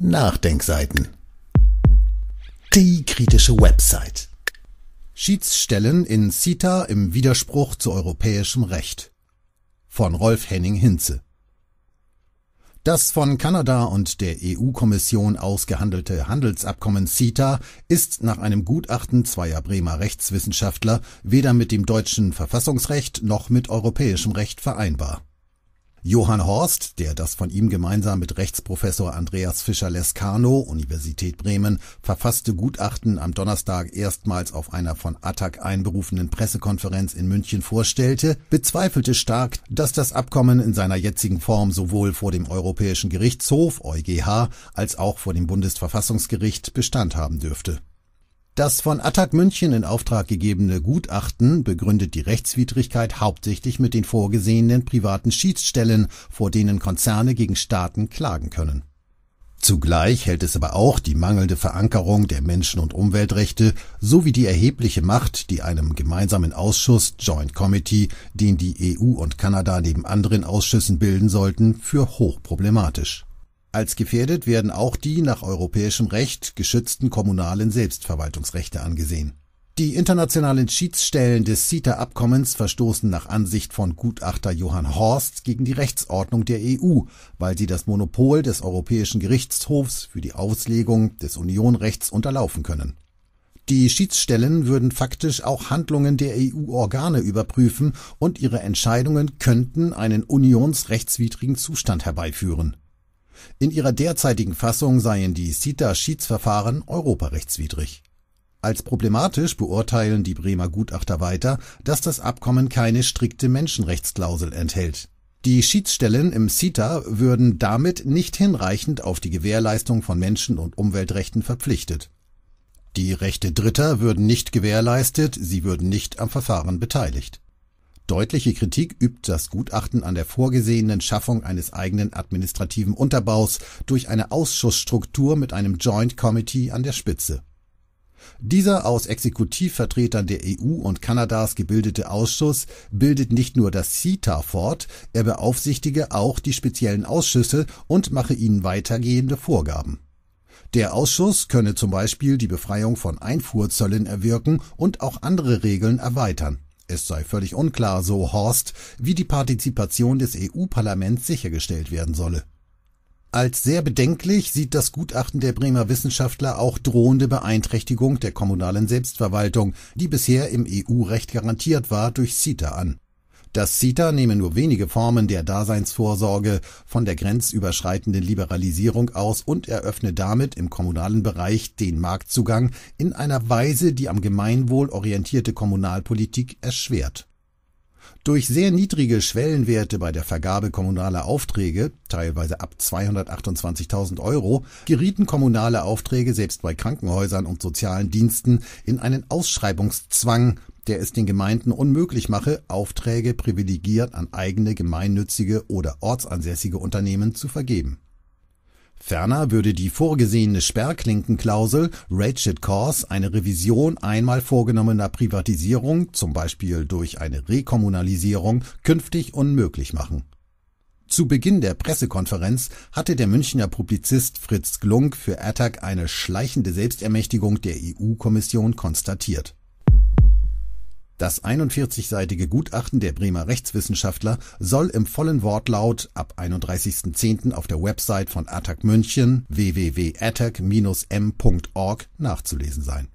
Nachdenkseiten. Die kritische Website. Schiedsstellen in CETA im Widerspruch zu europäischem Recht. Von Rolf Henning Hinze. Das von Kanada und der EU-Kommission ausgehandelte Handelsabkommen CETA ist nach einem Gutachten zweier Bremer Rechtswissenschaftler weder mit dem deutschen Verfassungsrecht noch mit europäischem Recht vereinbar. Johann Horst, der das von ihm gemeinsam mit Rechtsprofessor Andreas Fischer-Lescano, Universität Bremen, verfasste Gutachten am Donnerstag erstmals auf einer von Attac einberufenen Pressekonferenz in München vorstellte, bezweifelte stark, dass das Abkommen in seiner jetzigen Form sowohl vor dem Europäischen Gerichtshof EuGH als auch vor dem Bundesverfassungsgericht Bestand haben dürfte. Das von Attac München in Auftrag gegebene Gutachten begründet die Rechtswidrigkeit hauptsächlich mit den vorgesehenen privaten Schiedsstellen, vor denen Konzerne gegen Staaten klagen können. Zugleich hält es aber auch die mangelnde Verankerung der Menschen- und Umweltrechte sowie die erhebliche Macht, die einem gemeinsamen Ausschuss Joint Committee, den die EU und Kanada neben anderen Ausschüssen bilden sollten, für hochproblematisch. Als gefährdet werden auch die nach europäischem Recht geschützten kommunalen Selbstverwaltungsrechte angesehen. Die internationalen Schiedsstellen des CETA-Abkommens verstoßen nach Ansicht von Gutachter Johann Horst gegen die Rechtsordnung der EU, weil sie das Monopol des Europäischen Gerichtshofs für die Auslegung des Unionrechts unterlaufen können. Die Schiedsstellen würden faktisch auch Handlungen der EU-Organe überprüfen und ihre Entscheidungen könnten einen unionsrechtswidrigen Zustand herbeiführen in ihrer derzeitigen Fassung seien die CETA-Schiedsverfahren europarechtswidrig. Als problematisch beurteilen die Bremer Gutachter weiter, dass das Abkommen keine strikte Menschenrechtsklausel enthält. Die Schiedsstellen im CETA würden damit nicht hinreichend auf die Gewährleistung von Menschen- und Umweltrechten verpflichtet. Die Rechte Dritter würden nicht gewährleistet, sie würden nicht am Verfahren beteiligt. Deutliche Kritik übt das Gutachten an der vorgesehenen Schaffung eines eigenen administrativen Unterbaus durch eine Ausschussstruktur mit einem Joint Committee an der Spitze. Dieser aus Exekutivvertretern der EU und Kanadas gebildete Ausschuss bildet nicht nur das CETA fort, er beaufsichtige auch die speziellen Ausschüsse und mache ihnen weitergehende Vorgaben. Der Ausschuss könne zum Beispiel die Befreiung von Einfuhrzöllen erwirken und auch andere Regeln erweitern es sei völlig unklar, so Horst, wie die Partizipation des EU-Parlaments sichergestellt werden solle. Als sehr bedenklich sieht das Gutachten der Bremer Wissenschaftler auch drohende Beeinträchtigung der kommunalen Selbstverwaltung, die bisher im EU-Recht garantiert war, durch CETA an das CETA nehme nur wenige Formen der Daseinsvorsorge von der grenzüberschreitenden Liberalisierung aus und eröffne damit im kommunalen Bereich den Marktzugang in einer Weise, die am Gemeinwohl orientierte Kommunalpolitik erschwert. Durch sehr niedrige Schwellenwerte bei der Vergabe kommunaler Aufträge, teilweise ab 228.000 Euro, gerieten kommunale Aufträge selbst bei Krankenhäusern und sozialen Diensten in einen Ausschreibungszwang der es den Gemeinden unmöglich mache, Aufträge privilegiert an eigene gemeinnützige oder ortsansässige Unternehmen zu vergeben. Ferner würde die vorgesehene Sperrklinkenklausel Ratchet Cause eine Revision einmal vorgenommener Privatisierung, zum Beispiel durch eine Rekommunalisierung, künftig unmöglich machen. Zu Beginn der Pressekonferenz hatte der Münchner Publizist Fritz Glunk für Attac eine schleichende Selbstermächtigung der EU-Kommission konstatiert. Das 41-seitige Gutachten der Bremer Rechtswissenschaftler soll im vollen Wortlaut ab 31.10. auf der Website von ATTAC München www.attac-m.org nachzulesen sein.